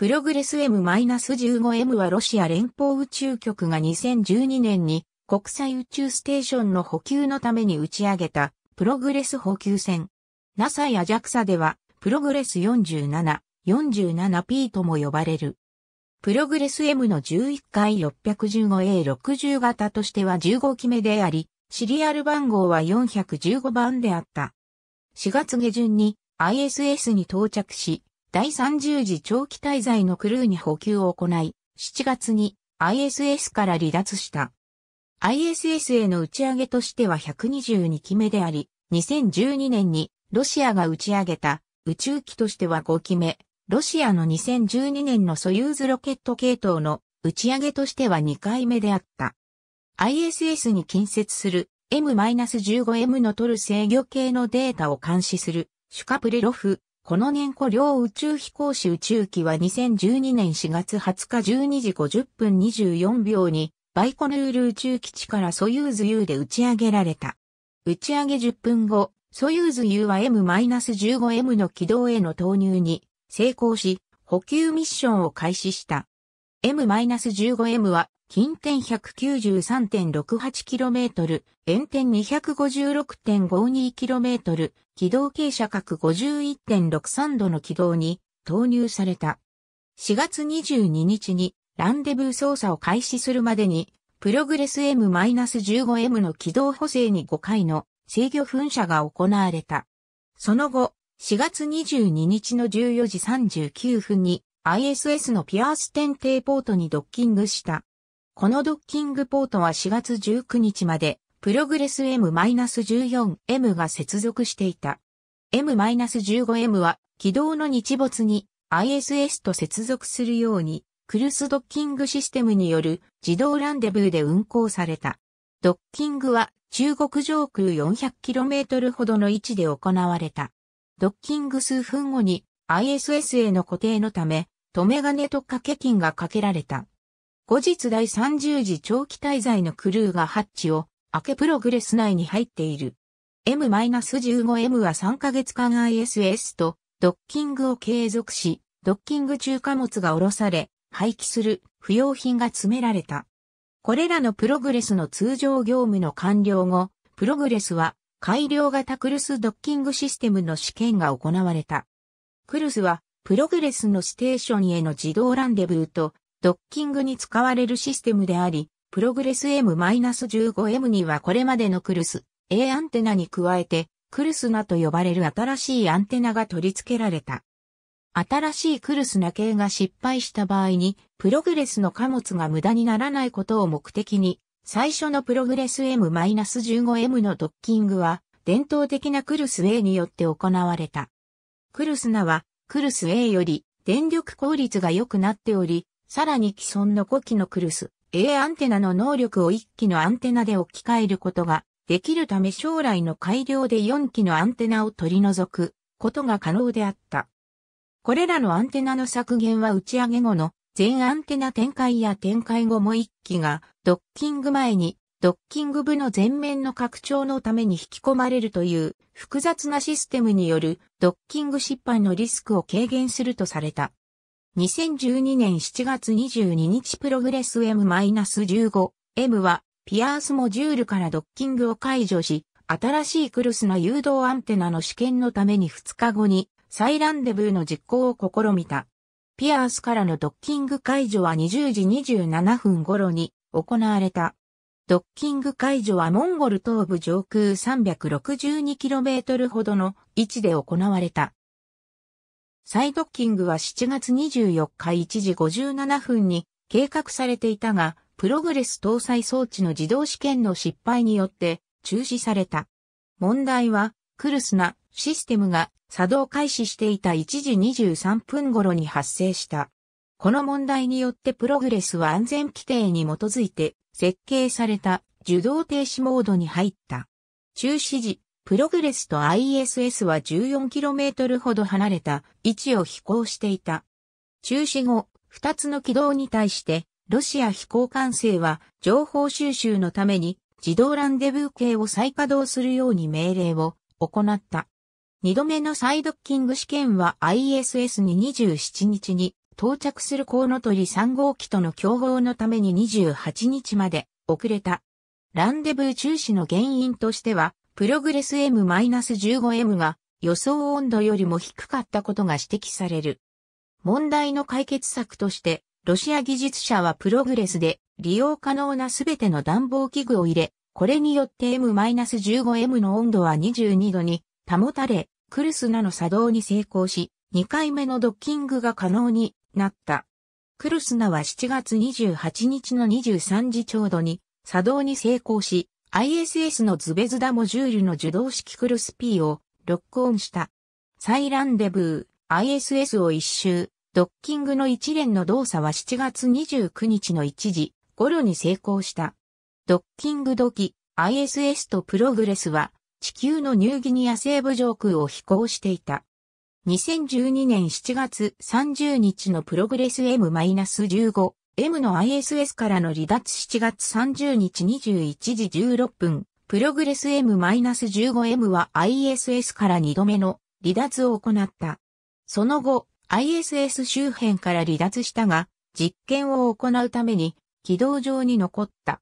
プログレス M-15M はロシア連邦宇宙局が2012年に国際宇宙ステーションの補給のために打ち上げたプログレス補給船。NASA や JAXA ではプログレス47、47P とも呼ばれる。プログレス M の11回 615A60 型としては15機目であり、シリアル番号は415番であった。4月下旬に ISS に到着し、第30次長期滞在のクルーに補給を行い、7月に ISS から離脱した。ISS への打ち上げとしては122機目であり、2012年にロシアが打ち上げた宇宙機としては5機目、ロシアの2012年のソユーズロケット系統の打ち上げとしては2回目であった。ISS に近接する M-15M の取る制御系のデータを監視するシュカプレロフこの年古両宇宙飛行士宇宙機は2012年4月20日12時50分24秒にバイコヌール宇宙基地からソユーズ U で打ち上げられた。打ち上げ10分後、ソユーズ U は M-15M の軌道への投入に成功し、補給ミッションを開始した。M-15M は近点 193.68km、遠点 256.52km、軌道傾斜角51.63度の軌道に投入された。4月22日にランデブー操作を開始するまでに、プログレス M-15M の軌道補正に5回の制御噴射が行われた。その後、4月22日の14時39分に ISS のピアーステンテーポートにドッキングした。このドッキングポートは4月19日まで、プログレス M-14M が接続していた。M-15M は、軌道の日没に ISS と接続するように、クルスドッキングシステムによる自動ランデブーで運行された。ドッキングは中国上空 400km ほどの位置で行われた。ドッキング数分後に ISS への固定のため、留め金と掛け金がかけられた。後日第30次長期滞在のクルーがハッチを明けプログレス内に入っている。M-15M は3ヶ月間 ISS とドッキングを継続し、ドッキング中貨物が下ろされ、廃棄する不要品が詰められた。これらのプログレスの通常業務の完了後、プログレスは改良型クルスドッキングシステムの試験が行われた。クルスはプログレスのステーションへの自動ランデブーとドッキングに使われるシステムであり、プログレス M-15M にはこれまでのクルス A アンテナに加えて、クルスナと呼ばれる新しいアンテナが取り付けられた。新しいクルスナ系が失敗した場合に、プログレスの貨物が無駄にならないことを目的に、最初のプログレス M-15M のドッキングは、伝統的なクルス A によって行われた。クルスナは、クルス A より電力効率が良くなっており、さらに既存の5機のクルス A アンテナの能力を1機のアンテナで置き換えることができるため将来の改良で4機のアンテナを取り除くことが可能であった。これらのアンテナの削減は打ち上げ後の全アンテナ展開や展開後も1機がドッキング前にドッキング部の前面の拡張のために引き込まれるという複雑なシステムによるドッキング失敗のリスクを軽減するとされた。2012年7月22日プログレス M-15、M は、ピアースモジュールからドッキングを解除し、新しいクルスの誘導アンテナの試験のために2日後に、再ランデブーの実行を試みた。ピアースからのドッキング解除は20時27分頃に行われた。ドッキング解除はモンゴル東部上空 362km ほどの位置で行われた。サイドッキングは7月24日1時57分に計画されていたが、プログレス搭載装置の自動試験の失敗によって中止された。問題は、クルスナシステムが作動開始していた1時23分頃に発生した。この問題によってプログレスは安全規定に基づいて設計された受動停止モードに入った。中止時、プログレスと ISS は 14km ほど離れた位置を飛行していた。中止後、2つの軌道に対して、ロシア飛行管制は情報収集のために自動ランデブー計を再稼働するように命令を行った。二度目のサイドッキング試験は ISS に27日に到着するコウノトリ3号機との競合のために28日まで遅れた。ランデブー中止の原因としてはプログレス M-15M が予想温度よりも低かったことが指摘される。問題の解決策として、ロシア技術者はプログレスで利用可能なすべての暖房器具を入れ、これによって M-15M の温度は22度に保たれ、クルスナの作動に成功し、2回目のドッキングが可能になった。クルスナは7月28日の23時ちょうどに作動に成功し、ISS のズベズダモジュールの受動式クルス P をロックオンした。再ランデブー、ISS を一周、ドッキングの一連の動作は7月29日の1時頃に成功した。ドッキング時、ISS とプログレスは地球のニューギニア西部上空を飛行していた。2012年7月30日のプログレス M-15 M の ISS からの離脱7月30日21時16分、プログレス M-15M は ISS から2度目の離脱を行った。その後、ISS 周辺から離脱したが、実験を行うために軌道上に残った。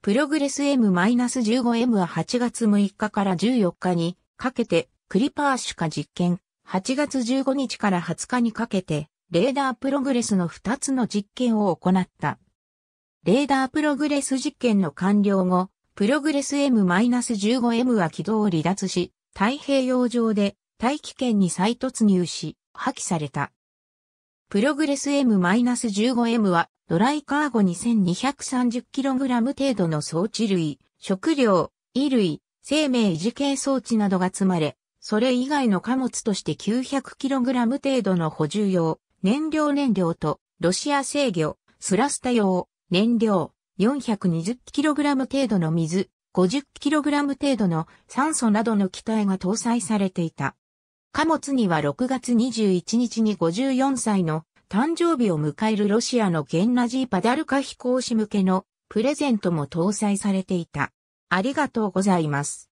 プログレス M-15M は8月6日から14日にかけてクリパーシュカ実験、8月15日から20日にかけてレーダープログレスの2つの実験を行った。レーダープログレス実験の完了後、プログレス M-15M は軌道を離脱し、太平洋上で大気圏に再突入し、破棄された。プログレス M-15M はドライカーゴ 2230kg 程度の装置類、食料、衣類、生命維持系装置などが積まれ、それ以外の貨物として 900kg 程度の補充用、燃料燃料とロシア制御、スラスタ用、燃料 420kg 程度の水、50kg 程度の酸素などの機体が搭載されていた。貨物には6月21日に54歳の誕生日を迎えるロシアのゲンナジー・パダルカ飛行士向けのプレゼントも搭載されていた。ありがとうございます。